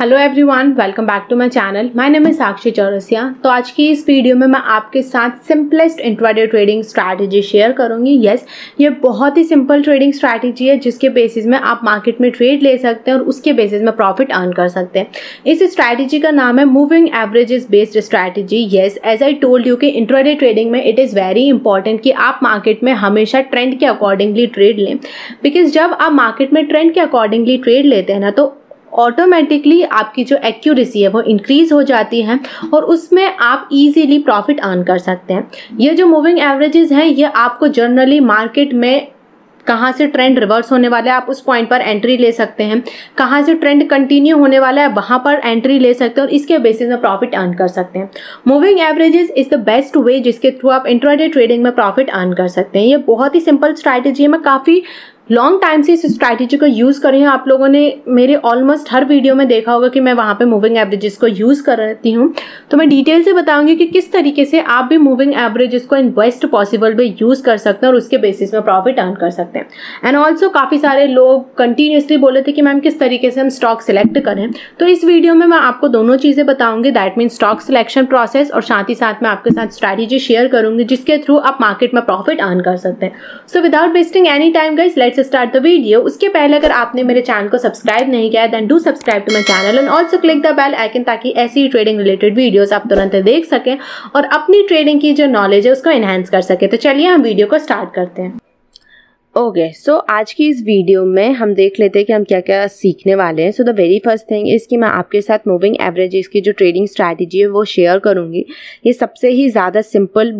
Hello everyone welcome back to my channel my name है साक्षी चौरसिया तो आज की इस वीडियो में मैं आपके साथ simplest intraday trading strategy share करूंगी यस yes, ये बहुत ही सिंपल ट्रेडिंग स्ट्रैटेजी है जिसके बेसिस में आप मार्केट में ट्रेड ले सकते हैं और उसके बेसिस में प्रॉफिट अर्न कर सकते हैं इस स्ट्रैटेजी का नाम है moving averages based strategy yes as I told you कि इंट्राडे ट्रेडिंग में इट इज़ वेरी इंपॉर्टेंट कि आप मार्केट में हमेशा ट्रेंड के अकॉर्डिंगली ट्रेड लें बिकॉज जब आप मार्केट में ट्रेंड के अकॉर्डिंगली ट्रेड लेते हैं ना तो ऑटोमेटिकली आपकी जो एक्यूरेसी है वो इंक्रीज़ हो जाती है और उसमें आप इजीली प्रॉफिट अर्न कर सकते हैं ये जो मूविंग एवरेजेस हैं ये आपको जनरली मार्केट में कहाँ से ट्रेंड रिवर्स होने वाला है आप उस पॉइंट पर एंट्री ले सकते हैं कहाँ से ट्रेंड कंटिन्यू होने वाला है वहाँ पर एंट्री ले सकते हैं और इसके बेसिस में प्रॉफिट अर्न कर सकते हैं moving averages is the best way जिसके थ्रू आप इंटरडेट ट्रेडिंग में प्रॉफिट अर्न कर सकते हैं ये बहुत ही सिंपल स्ट्रैटेजी है मैं काफ़ी लॉन्ग टाइम से इस स्ट्रैटेजी को यूज़ रही हूँ आप लोगों ने मेरे ऑलमोस्ट हर वीडियो में देखा होगा कि मैं वहाँ पे मूविंग एवरेजेस को यूज़ करती हूँ तो मैं डिटेल से बताऊंगी कि किस तरीके से आप भी मूविंग एवरेजेस को in best possible way use कर सकते हैं और उसके बेसिस में प्रॉफिट अर्न कर सकते हैं एंड ऑल्सो काफ़ी सारे लोग कंटिन्यूसली बोले थे कि मैम किस तरीके से हम स्टॉक सेलेक्ट करें तो इस वीडियो में मैं आपको दोनों चीज़ें बताऊँगी that mean stock selection process और साथ ही साथ मैं आपके साथ स्ट्रैटेजी शेयर करूँगी जिसके थ्रू आप मार्केट में प्रॉफिट अर्न कर सकते हैं so without wasting any time guys let let's start the video उसके पहले अगर आपने मेरे चैनल को सब्सक्राइब नहीं किया then do subscribe to my channel and also click the bell icon ताकि ऐसी ट्रेडिंग रिलेटेड वीडियोस आप तुरंत देख सकें और अपनी ट्रेडिंग की जो नॉलेज है उसको एनहेंस कर सके तो चलिए हम वीडियो को स्टार्ट करते हैं ओके okay, सो so आज की इस वीडियो में हम देख लेते हैं कि हम क्या क्या सीखने वाले हैं so the very first thing is कि मैं आपके साथ मूविंग एवरेजेस की जो ट्रेडिंग स्ट्रैटेजी है वो शेयर करूंगी ये सबसे ही ज़्यादा सिंपल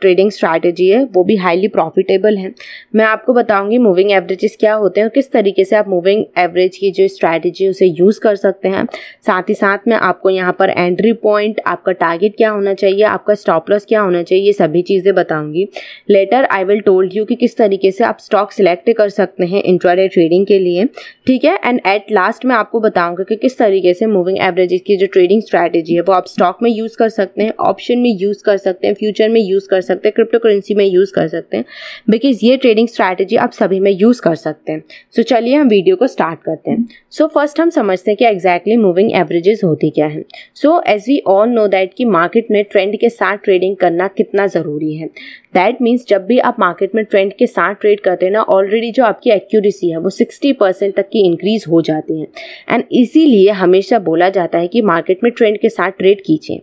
ट्रेडिंग स्ट्रैटेजी है वो भी हाईली प्रॉफिटेबल है मैं आपको बताऊँगी मूविंग एवरेजेस क्या होते हैं और किस तरीके से आप मूविंग एवरेज की जो स्ट्रैटेजी है उसे यूज़ कर सकते हैं साथ ही साथ में आपको यहाँ पर एंट्री पॉइंट आपका टारगेट क्या होना चाहिए आपका स्टॉप लॉस क्या होना चाहिए ये सभी चीज़ें बताऊँगी later I will told you कि किस तरीके से आप स्टॉक सिलेक्ट कर सकते हैं इंट्राडे ट्रेडिंग के लिए ठीक है एंड एट लास्ट मैं आपको बताऊंगा कि किस तरीके से मूविंग एवरेज की जो ट्रेडिंग स्ट्रैटेजी है वो आप स्टॉक में यूज़ कर सकते हैं ऑप्शन में यूज़ कर सकते हैं फ्यूचर में यूज़ कर सकते हैं क्रिप्टो करेंसी में यूज़ कर सकते हैं बिकॉज ये ट्रेडिंग स्ट्रैटेजी आप सभी में यूज़ कर सकते हैं सो so, चलिए हम वीडियो को स्टार्ट करते हैं सो so, फर्स्ट हम समझते हैं कि एग्जैक्टली मूविंग एवरेजेस होती क्या है so as we all know that कि मार्केट में ट्रेंड के साथ ट्रेडिंग करना कितना ज़रूरी है दैट मीन्स जब भी आप मार्केट में ट्रेंड के साथ ट्रेड करते हैं हैं ना ऑलरेडी जो आपकी एक्यूरेसी है वो सिक्सटी परसेंट तक की इंक्रीज हो जाती है एंड इसीलिए हमेशा बोला जाता है कि मार्केट में ट्रेंड के साथ ट्रेड कीजिए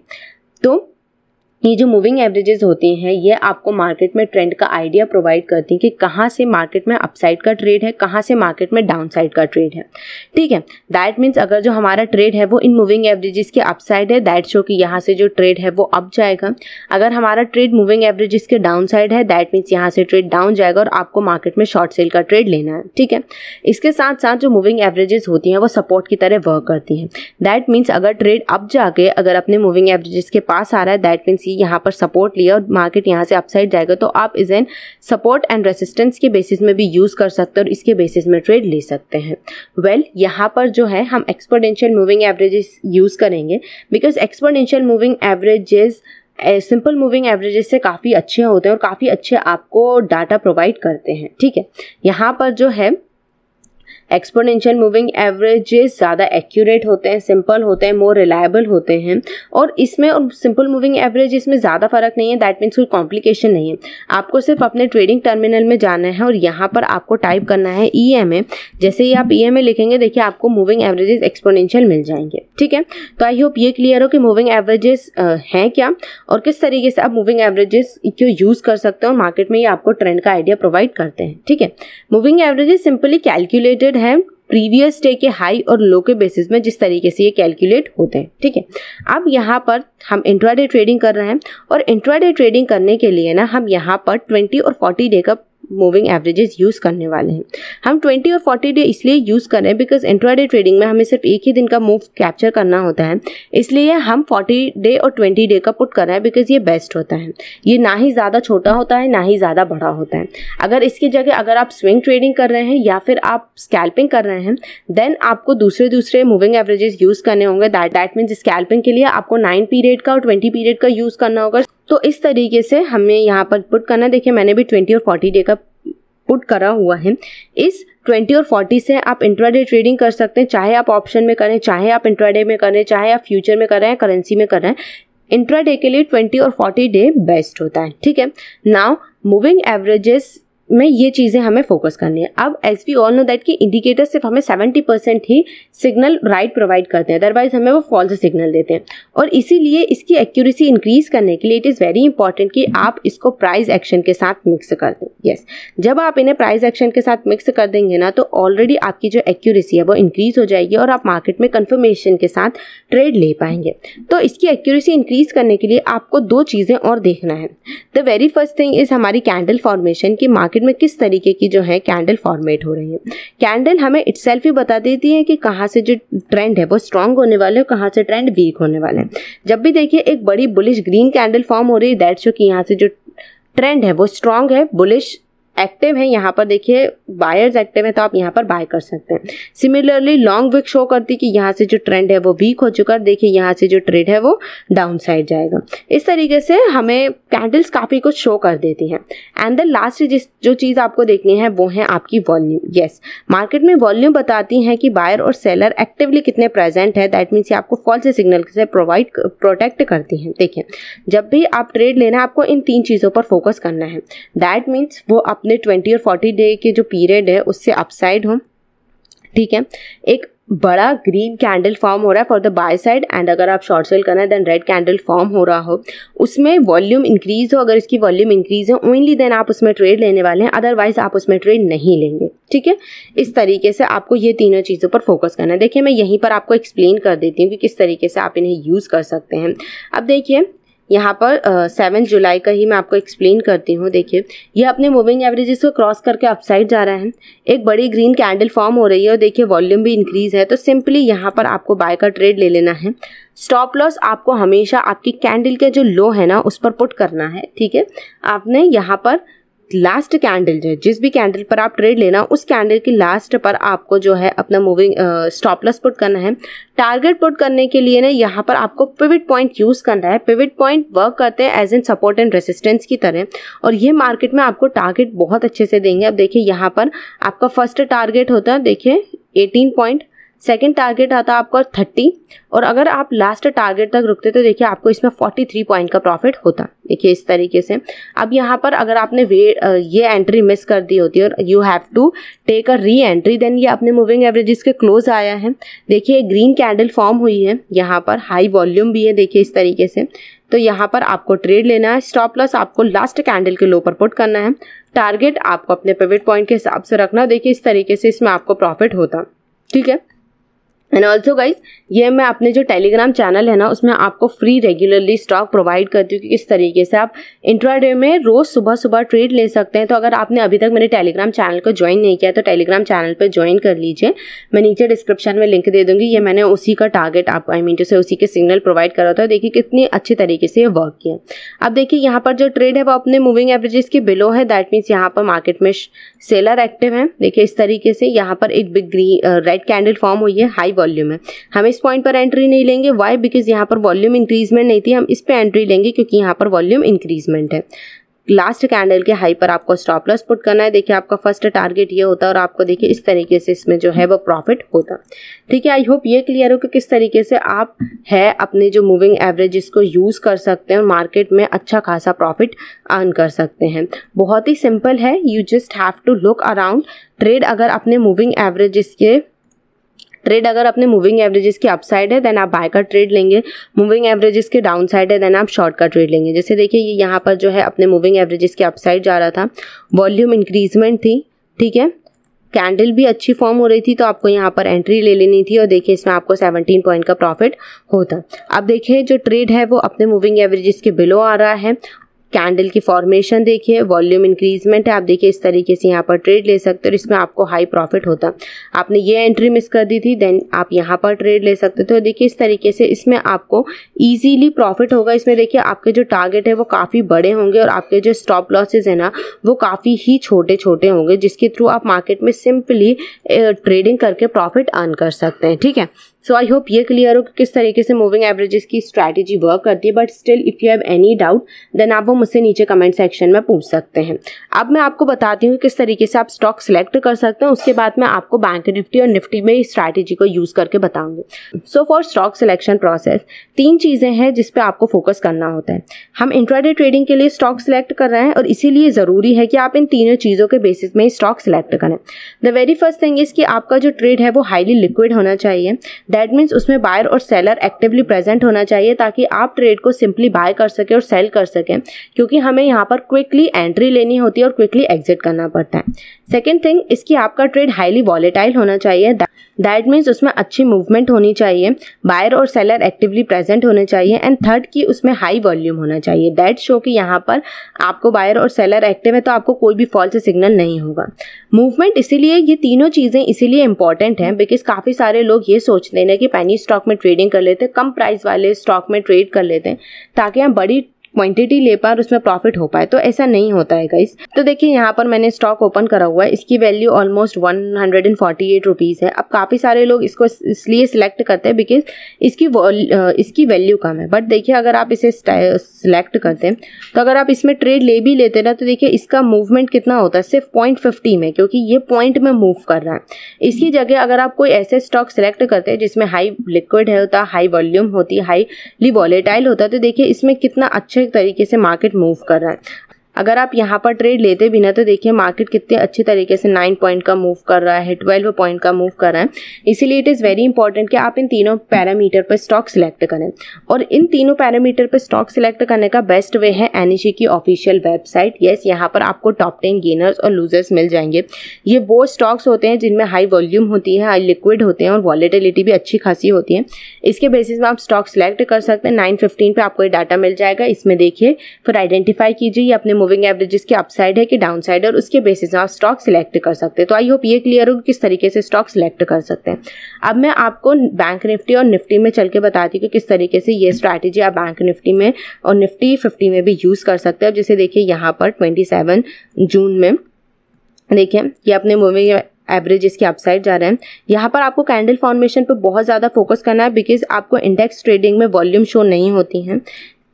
तो ये जो मूविंग एवरेजेस होते हैं ये आपको मार्केट में ट्रेंड का आइडिया प्रोवाइड करती हैं कि कहाँ से मार्केट में अपसाइड का ट्रेड है कहाँ से मार्केट में डाउनसाइड का ट्रेड है ठीक है दैट मीन्स अगर जो हमारा ट्रेड है वो इन मूविंग एवरेजेस के अपसाइड है दैट शो कि यहाँ से जो ट्रेड है वो अप जाएगा अगर हमारा ट्रेड मूविंग एवरेजेस के डाउन साइड है दैट मीन्स यहाँ से ट्रेड डाउन जाएगा और आपको मार्केट में शॉर्ट सेल का ट्रेड लेना है ठीक है इसके साथ साथ जो मूविंग एवरेजेस होती हैं वो सपोर्ट की तरह वर्क करती हैं दैट मीन्स अगर ट्रेड अप जाके अगर अपने मूविंग एवरेजेस के पास आ रहा है दैट मीन्स यहाँ पर सपोर्ट लिया और मार्केट यहाँ से अपसाइड जाएगा तो आप is an support and resistance के बेसिस में भी यूज़ कर सकते हैं और इसके बेसिस में ट्रेड ले सकते हैं वेल well, यहाँ पर जो है हम एक्सपोडेंशियल मूविंग एवरेजेस यूज़ करेंगे because exponential moving averages simple moving averages से काफ़ी अच्छे होते हैं और काफ़ी अच्छे आपको डाटा प्रोवाइड करते हैं ठीक है यहाँ पर जो है एक्सपोनेंशियल मूविंग एवरेजेस ज़्यादा एक्यूरेट होते हैं सिंपल होते हैं मोर रिलायबल होते हैं और इसमें और सिंपल मूविंग एवरेज इसमें ज़्यादा फ़र्क नहीं है दैट मीन्स कोई कॉम्प्लिकेशन नहीं है आपको सिर्फ अपने ट्रेडिंग टर्मिनल में जाना है और यहाँ पर आपको टाइप करना है ई एम ए जैसे ही आप ई एम ए लिखेंगे देखिए आपको मूविंग एवरेजेस एक्सपोनेंशियल मिल जाएंगे ठीक है तो आई होप ये क्लियर हो कि मूविंग एवरेजेस हैं क्या और किस तरीके से आप मूविंग एवरेजेस क्यों यूज़ कर सकते हो मार्केट में ये आपको ट्रेंड का आइडिया प्रोवाइड करते हैं ठीक है moving averages simply calculated method है प्रीवियस डे के हाई और लो के बेसिस में जिस तरीके से ये कैलकुलेट होते हैं ठीक है अब यहाँ पर हम इंट्राडे ट्रेडिंग कर रहे हैं और इंट्राडे ट्रेडिंग करने के लिए ना हम यहाँ पर 20 और 40 डे का मूविंग एवरेजेस यूज़ करने वाले हैं हम 20 और 40 डे इसलिए यूज़ कर रहे हैं बिकॉज इंट्राडे ट्रेडिंग में हमें सिर्फ एक ही दिन का मूव कैप्चर करना होता है इसलिए हम 40 डे और 20 डे का पुट कर रहे हैं बिकॉज ये बेस्ट होता है ये ना ही ज़्यादा छोटा होता है ना ही ज़्यादा बड़ा होता है अगर इसकी जगह अगर आप स्विंग ट्रेडिंग कर रहे हैं या फिर आप स्कैल्पिंग कर रहे हैं देन आपको दूसरे दूसरे मूविंग एवरेजेस यूज़ करने होंगे दैट दैट मीन्स स्कैल्पिंग के लिए आपको नाइन पीरियड का और ट्वेंटी पीरियड का यूज़ करना होगा तो इस तरीके से हमें यहाँ पर पुट करना देखिए मैंने भी ट्वेंटी और फोर्टी डे का पुट करा हुआ है इस 20 और 40 से आप इंट्राडे ट्रेडिंग कर सकते हैं चाहे आप ऑप्शन में करें चाहे आप इंट्राडे में करें चाहे आप फ्यूचर में करें करेंसी में करें इंट्राडे के लिए 20 और 40 डे बेस्ट होता है ठीक है नाउ मूविंग एवरेजेस में ये चीज़ें हमें फोकस करनी है अब as we all know that कि इंडिकेटर सिर्फ हमें सेवेंटी परसेंट ही सिग्नल राइट प्रोवाइड करते हैं अदरवाइज हमें वो फॉल्स सिग्नल देते हैं और इसीलिए इसकी एक्यूरेसी इंक्रीज करने के लिए इट इज़ वेरी इंपॉर्टेंट कि आप इसको प्राइज एक्शन के साथ मिक्स कर दें यस yes. जब आप इन्हें प्राइज एक्शन के साथ मिक्स कर देंगे ना तो ऑलरेडी आपकी जो एक्यूरेसी है वो इंक्रीज़ हो जाएगी और आप मार्केट में कन्फर्मेशन के साथ ट्रेड ले पाएंगे तो इसकी एक्यूरेसी इंक्रीज़ करने के लिए आपको दो चीज़ें और देखना है the very first thing is हमारी कैंडल फॉर्मेशन की मार्केट मार्केट में किस तरीके की जो है कैंडल फॉर्मेट हो रही है कैंडल हमें इट्स ही बता देती है कि कहाँ से जो ट्रेंड है वो स्ट्रांग होने वाले और कहाँ से ट्रेंड वीक होने वाले हैं जब भी देखिए एक बड़ी बुलिश ग्रीन कैंडल फॉर्म हो रही है दैट शो कि यहाँ से जो ट्रेंड है वो स्ट्रांग है बुलिश एक्टिव है यहाँ पर देखिए बायर्स एक्टिव है तो आप यहाँ पर बाय कर सकते हैं सिमिलरली लॉन्ग विक शो करती कि यहाँ से जो ट्रेंड है वो वीक हो चुका है देखिए यहाँ से जो ट्रेड है वो डाउन साइड जाएगा इस तरीके से हमें कैंडल्स काफ़ी कुछ शो कर देती हैं एंड द लास्ट जिस जो चीज़ आपको देखनी है वो है आपकी वॉल्यूम येस मार्केट में वॉल्यूम बताती हैं कि बायर और सेलर एक्टिवली कितने प्रेजेंट है दैट मीन्स ये आपको फॉल से सिग्नल से प्रोवाइड प्रोटेक्ट करती हैं देखिए जब भी आप ट्रेड लेना है आपको इन तीन चीज़ों पर फोकस करना है दैट मीन्स वो आप अपने ट्वेंटी और फोर्टी डे के जो पीरियड है उससे अपसाइड हो ठीक है एक बड़ा ग्रीन कैंडल फॉर्म हो रहा है for the buy side and अगर आप शॉर्ट सेल करना है देन रेड कैंडल फॉर्म हो रहा हो उसमें वॉल्यूम इंक्रीज हो अगर इसकी वॉल्यूम इंक्रीज हो ओनली देन आप उसमें ट्रेड लेने वाले हैं अदरवाइज आप उसमें ट्रेड नहीं लेंगे ठीक है इस तरीके से आपको ये तीनों चीज़ों पर फोकस करना है देखिए मैं यहीं पर आपको एक्सप्लेन कर देती हूँ कि किस तरीके से आप इन्हें यूज़ कर सकते हैं अब देखिए यहाँ पर सेवन uh, जुलाई का ही मैं आपको एक्सप्लेन करती हूँ देखिए यह अपने मूविंग एवरेजेस को क्रॉस करके अपसाइड जा रहा है एक बड़ी ग्रीन कैंडल फॉर्म हो रही है और देखिए वॉल्यूम भी इंक्रीज है तो सिंपली यहाँ पर आपको बाय का ट्रेड ले लेना है स्टॉप लॉस आपको हमेशा आपकी कैंडल के जो लो है ना उस पर पुट करना है ठीक है आपने यहाँ पर लास्ट कैंडल जो है जिस भी कैंडल पर आप ट्रेड लेना उस कैंडल की लास्ट पर आपको जो है अपना मूविंग स्टॉप लॉस पुट करना है टारगेट पुट करने के लिए ना यहाँ पर आपको पिविट पॉइंट यूज़ करना है पिविट पॉइंट वर्क करते हैं as an support and resistance की तरह और ये मार्केट में आपको टारगेट बहुत अच्छे से देंगे अब देखिए यहाँ पर आपका फर्स्ट टारगेट होता है देखिए एटीन पॉइंट सेकेंड टारगेट आता आपका थर्टी और अगर आप लास्ट टारगेट तक रुकते तो देखिए आपको इसमें फोर्टी थ्री पॉइंट का प्रॉफिट होता देखिए इस तरीके से अब यहाँ पर अगर आपने वे ये एंट्री मिस कर दी होती है और you have to take a re entry then ये अपने मूविंग एवरेजेस के क्लोज आया है देखिए ग्रीन कैंडल फॉर्म हुई है यहाँ पर हाई वॉल्यूम भी है देखिए इस तरीके से तो यहाँ पर आपको ट्रेड लेना है स्टॉप लॉस आपको लास्ट कैंडल के लो पर पुट करना है टारगेट आपको अपने प्रवेट पॉइंट के हिसाब से रखना देखिए इस तरीके से इसमें आपको प्रॉफिट होता ठीक है एंड ऑल्सो गाइज ये मैं अपने जो टेलीग्राम चैनल है ना उसमें आपको फ्री रेगुलरली स्टॉक प्रोवाइड करती हूँ कि किस तरीके से आप इंट्राडे में रोज़ सुबह सुबह ट्रेड ले सकते हैं तो अगर आपने अभी तक मेरे टेलीग्राम चैनल को ज्वाइन नहीं किया तो टेलीग्राम चैनल पर ज्वाइन कर लीजिए मैं नीचे डिस्क्रिप्शन में लिंक दे दूँगी ये मैंने उसी का टारगेट आप आई मीन जैसे उसी के सिग्नल प्रोवाइड करा था देखिए कितनी अच्छे तरीके से ये वर्क किया अब देखिए यहाँ पर जो ट्रेड है वो अपने मूविंग एवरेजेस के बिलो है दैट मीन्स यहाँ पर मार्केट में सेलर एक्टिव है देखिए इस तरीके से यहाँ पर एक बिग ग्री रेड कैंडल फॉर्म हुई है हाई वॉल्यूम है हम इस पॉइंट पर एंट्री नहीं लेंगे वाई बिकॉज यहाँ पर वॉल्यूम इंक्रीजमेंट नहीं थी हम इस पर एंट्री लेंगे क्योंकि यहाँ पर वॉल्यूम इंक्रीजमेंट है लास्ट कैंडल के हाई पर आपको स्टॉप लॉस पुट करना है देखिए आपका फर्स्ट टारगेट ये होता है और आपको देखिए इस तरीके से इसमें जो है वो प्रॉफिट होता ठीक है आई होप ये क्लियर हो कि किस तरीके से आप है अपने जो मूविंग एवरेजेस को यूज़ कर सकते हैं और मार्केट में अच्छा खासा प्रॉफिट अर्न कर सकते हैं बहुत ही सिंपल है you just have to look around trade अगर अपने मूविंग एवरेजेस के ट्रेड अगर अपने मूविंग एवरेजेस की अपसाइड है देन आप बाय का ट्रेड लेंगे मूविंग एवरेजेस के डाउन साइड है देन आप शॉर्ट का ट्रेड लेंगे जैसे देखिए ये यहाँ पर जो है अपने मूविंग एवरेजेस के अपसाइड जा रहा था वॉल्यूम इंक्रीजमेंट थी ठीक है कैंडल भी अच्छी फॉर्म हो रही थी तो आपको यहाँ पर एंट्री ले लेनी थी और देखिए इसमें आपको 17 पॉइंट का प्रॉफिट होता अब देखिए जो ट्रेड है वो अपने मूविंग एवरेजेस के बिलो आ रहा है कैंडल की फॉर्मेशन देखिए वॉल्यूम इंक्रीजमेंट है आप देखिए इस तरीके से यहाँ पर ट्रेड ले सकते हो और इसमें आपको हाई प्रॉफिट होता आपने ये एंट्री मिस कर दी थी देन आप यहाँ पर ट्रेड ले सकते थे तो देखिए इस तरीके से इसमें आपको ईजीली प्रॉफिट होगा इसमें देखिए आपके जो टारगेट है वो काफ़ी बड़े होंगे और आपके जो स्टॉप लॉसेज है ना वो काफ़ी ही छोटे छोटे होंगे जिसके थ्रू आप मार्केट में सिंपली ट्रेडिंग करके प्रॉफिट अर्न कर सकते हैं ठीक है सो आई होप ये क्लियर हो कि किस तरीके से मूविंग एवरेजेस की स्ट्रैटेजी वर्क करती है but still if you have any doubt then आप वो मुझसे नीचे कमेंट सेक्शन में पूछ सकते हैं अब मैं आपको बताती हूँ किस तरीके से आप स्टॉक सेलेक्ट कर सकते हैं उसके बाद मैं आपको बैंक निफ्टी और निफ्टी में इस स्ट्रैटेजी को यूज़ करके बताऊँगी so for stock selection process तीन चीज़ें हैं जिस पर आपको फोकस करना होता है हम इंट्राडे ट्रेडिंग के लिए स्टॉक सेलेक्ट कर रहे हैं और इसीलिए ज़रूरी है कि आप इन तीनों चीज़ों के बेसिस में स्टॉक सेलेक्ट करें the very first thing is कि आपका जो ट्रेड है वो हाईली लिक्विड होना चाहिए दैट मीन्स उसमें बायर और सेलर एक्टिवली प्रेजेंट होना चाहिए ताकि आप ट्रेड को सिंपली बाय कर सकें और सेल कर सकें क्योंकि हमें यहाँ पर क्विकली एंट्री लेनी होती है और क्विकली एग्जिट करना पड़ता है सेकेंड थिंग इसकी आपका ट्रेड हाईली वॉलेटाइल होना चाहिए दैट मीन्स उसमें अच्छी मूवमेंट होनी चाहिए बायर और सेलर एक्टिवली प्रेजेंट होने चाहिए एंड थर्ड की उसमें हाई वॉल्यूम होना चाहिए दैट शो कि यहाँ पर आपको बायर और सेलर एक्टिव है तो आपको कोई भी फॉल्स सिग्नल नहीं होगा मूवमेंट इसीलिए ये तीनों चीज़ें इसीलिए इंपॉर्टेंट हैं बिकॉज काफ़ी सारे लोग ये सोचते कहना कि पैनी स्टॉक में ट्रेडिंग कर लेते हैं कम प्राइस वाले स्टॉक में ट्रेड कर लेते हैं ताकि हम बड़ी क्वांटिटी ले पाए और उसमें प्रॉफिट हो पाए तो ऐसा नहीं होता है गाइस तो देखिए यहाँ पर मैंने स्टॉक ओपन करा हुआ है इसकी value almost one hundred and forty eight rupees है अब काफ़ी सारे लोग इसको इसलिए सिलेक्ट करते हैं बिकॉज इसकी इसकी वैल्यू कम है बट देखिए अगर आप इसे सिलेक्ट करते हैं तो अगर आप इसमें ट्रेड ले भी लेते ना तो देखिए इसका मूवमेंट कितना होता है सिर्फ पॉइंट फिफ्टी में क्योंकि ये पॉइंट में मूव कर रहा है इसकी जगह अगर आप कोई ऐसे स्टॉक सेलेक्ट करते हैं जिसमें हाई लिक्विड है होता हाई वॉल्यूम होती हाईली वॉलेटाइल होता है तो देखिए इसमें कितना अच्छे एक तरीके से मार्केट मूव कर रहा है अगर आप यहाँ पर ट्रेड लेते भी ना तो देखिए मार्केट कितने अच्छे तरीके से नाइन पॉइंट का मूव कर रहा है ट्वेल्व पॉइंट का मूव कर रहा है इसीलिए इट इज़ वेरी इंपॉर्टेंट कि आप इन तीनों पैरामीटर पर स्टॉक सिलेक्ट करें और इन तीनों पैरामीटर पर स्टॉक सिलेक्ट करने का बेस्ट वे है एनिशी e की ऑफिशियल वेबसाइट येस यहाँ पर आपको टॉप टेन गेनर्स और लूजर्स मिल जाएंगे ये वो स्टॉक्स होते हैं जिनमें हाई वॉल्यूम होती है हाई लिक्विड होते हैं और वॉलेटिलिटी भी अच्छी खासी होती है इसके बेसिस में आप स्टॉक सिलेक्ट कर सकते हैं नाइन फिफ्टीन पर आपको ये डाटा मिल जाएगा इसमें देखिए फिर आइडेंटिफाई कीजिए अपने मूविंग एवरेजेस की अपसाइड है कि डाउन साइड है और उसके बेसिस में आप स्टॉक सिलेक्ट कर सकते हैं तो आई होप ये क्लियर हो किस तरीके से स्टॉक सिलेक्ट कर सकते हैं अब मैं आपको बैंक निफ्टी और निफ्टी में चल के बताती हूँ कि किस तरीके से ये स्ट्रैटेजी आप बैंक निफ्टी में और निफ्टी फिफ्टी में भी यूज़ कर सकते हैं जैसे देखिए यहाँ पर ट्वेंटी जून में देखिए ये अपने मूविंग एवरेज इसके अपसाइड जा रहे हैं यहाँ पर आपको कैंडल फॉर्मेशन पर बहुत ज़्यादा फोकस करना है बिकॉज आपको इंडेक्स ट्रेडिंग में वॉल्यूम शो नहीं होती हैं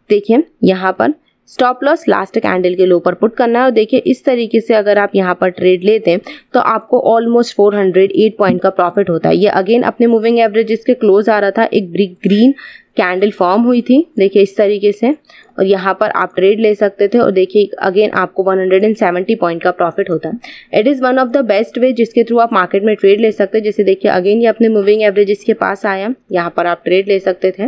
देखिए यहाँ पर स्टॉप लॉस लास्ट कैंडल के लो पर पुट करना है और देखिए इस तरीके से अगर आप यहाँ पर ट्रेड लेते हैं तो आपको ऑलमोस्ट 408 पॉइंट का प्रॉफिट होता है ये अगेन अपने मूविंग एवरेज इसके क्लोज आ रहा था एक ग्रीन कैंडल फॉर्म हुई थी देखिए इस तरीके से और यहाँ पर आप ट्रेड ले सकते थे और देखिए अगेन आपको 170 पॉइंट का प्रॉफिट होता है it is one of the best way जिसके थ्रू आप मार्केट में ट्रेड ले सकते हैं जैसे देखिए अगेन ये अपने मूविंग एवरेज इसके पास आया यहाँ पर आप ट्रेड ले सकते थे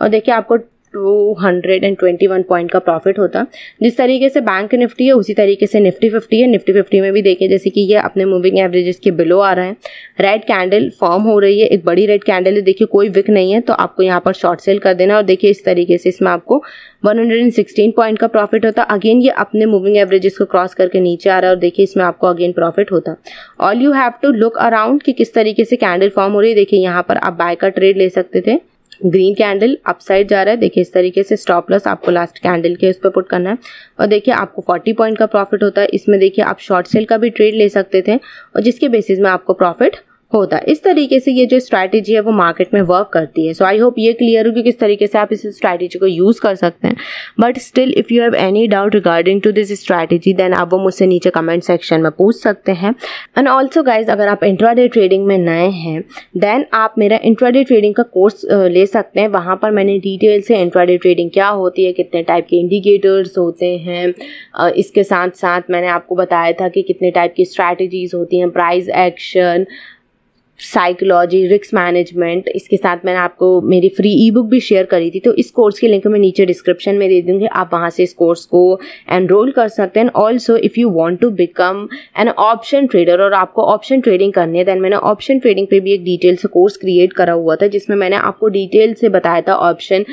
और देखिए आपको two hundred and twenty one point का प्रॉफिट होता जिस तरीके से बैंक निफ्टी है उसी तरीके से निफ्टी फिफ्टी है निफ्टी फिफ्टी में भी देखिए जैसे कि ये अपने मूविंग एवरेजेस के बिलो आ रहे हैं रेड कैंडल फॉर्म हो रही है एक बड़ी रेड कैंडल है देखिए कोई विक नहीं है तो आपको यहाँ पर शॉर्ट सेल कर देना और देखिए इस तरीके से इसमें आपको 116 पॉइंट का प्रॉफिट होता अगेन ये अपने मूविंग एवरेजेस को क्रॉस करके नीचे आ रहा है और देखिए इसमें आपको अगेन प्रॉफिट होता all you have to look around कि किस तरीके से कैंडल फॉर्म हो रही है देखिए यहाँ पर आप बाय का ट्रेड ले सकते थे ग्रीन कैंडल अपसाइड जा रहा है देखिए इस तरीके से स्टॉप लॉस आपको लास्ट कैंडल के उस पर पुट करना है और देखिए आपको 40 पॉइंट का प्रॉफिट होता है इसमें देखिए आप शॉर्ट सेल का भी ट्रेड ले सकते थे और जिसके बेसिस में आपको प्रॉफिट होता है इस तरीके से ये जो स्ट्रैटेजी है वो मार्केट में वर्क करती है सो आई होप ये क्लियर हो कि किस तरीके से आप इस स्ट्रैटेजी को यूज़ कर सकते हैं but still if you have any doubt regarding to this strategy then आप वो मुझसे नीचे कमेंट सेक्शन में पूछ सकते हैं एंड ऑल्सो गाइज अगर आप इंट्राडे ट्रेडिंग में नए हैं देन आप मेरा इंट्राडे ट्रेडिंग का कोर्स ले सकते हैं वहाँ पर मैंने डिटेल से इंट्राडे ट्रेडिंग क्या होती है कितने टाइप के इंडिकेटर्स होते हैं इसके साथ साथ मैंने आपको बताया था कि कितने टाइप की स्ट्रैटेजीज़ होती हैं प्राइज एक्शन साइकोलॉजी रिक्स मैनेजमेंट इसके साथ मैंने आपको मेरी फ्री ई बुक भी शेयर करी थी तो इस कोर्स की लिंक मैं नीचे डिस्क्रिप्शन में दे दूँगी आप वहाँ से इस कोर्स को एनरोल कर सकते हैं also if you want to become an option trader और आपको ऑप्शन ट्रेडिंग करनी है दैन मैंने ऑप्शन ट्रेडिंग पर भी एक डिटेल से कोर्स क्रिएट करा हुआ था जिसमें मैंने आपको डिटेल से बताया था ऑप्शन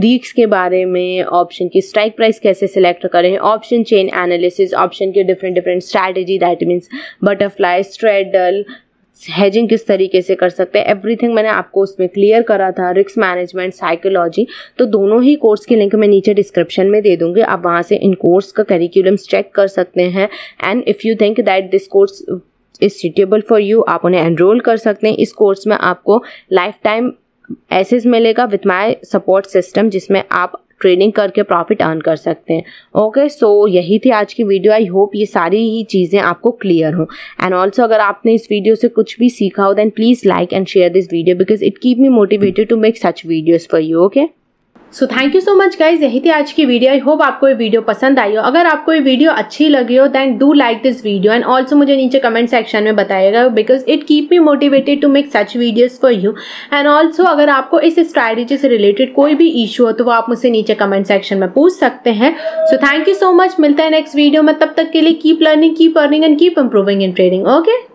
ग्रीक्स के बारे में ऑप्शन की स्ट्राइक प्राइस कैसे सिलेक्ट करें ऑप्शन चेन एनालिसिस ऑप्शन के different different strategy that means butterfly straddle hedging किस तरीके से कर सकते हैं एवरीथिंग मैंने आपको उसमें क्लियर करा था रिस्क मैनेजमेंट साइकोलॉजी तो दोनों ही कोर्स की लिंक मैं नीचे डिस्क्रिप्शन में दे दूंगी आप वहाँ से इन कोर्स का करिकुलम्स चेक कर सकते हैं and if you think that this course is suitable for you आप उन्हें एनरोल कर सकते हैं इस कोर्स में आपको लाइफ टाइम एसेस मिलेगा विथ माई सपोर्ट सिस्टम जिसमें आप ट्रेडिंग करके प्रॉफिट अर्न कर सकते हैं ओके सो यही थी आज की वीडियो आई होप ये सारी ही चीज़ें आपको क्लियर हो एंड ऑल्सो अगर आपने इस वीडियो से कुछ भी सीखा हो then please like and share this video because it keep me motivated to make such videos for you okay so thank you so much guys यही थी आज की वीडियो आई होप आपको ये वीडियो पसंद आई हो अगर आपको ये वीडियो अच्छी लगी हो then do like this video and also मुझे नीचे कमेंट सेक्शन में बताएगा because it keep me motivated to make such videos for you and also अगर आपको इस स्ट्रैटेजी से रिलेटेड कोई भी इशू हो तो वो आप मुझसे नीचे कमेंट सेक्शन में पूछ सकते हैं so thank you so much मिलता है नेक्स्ट वीडियो में तब तक के लिए keep learning keep earning and keep improving in trading okay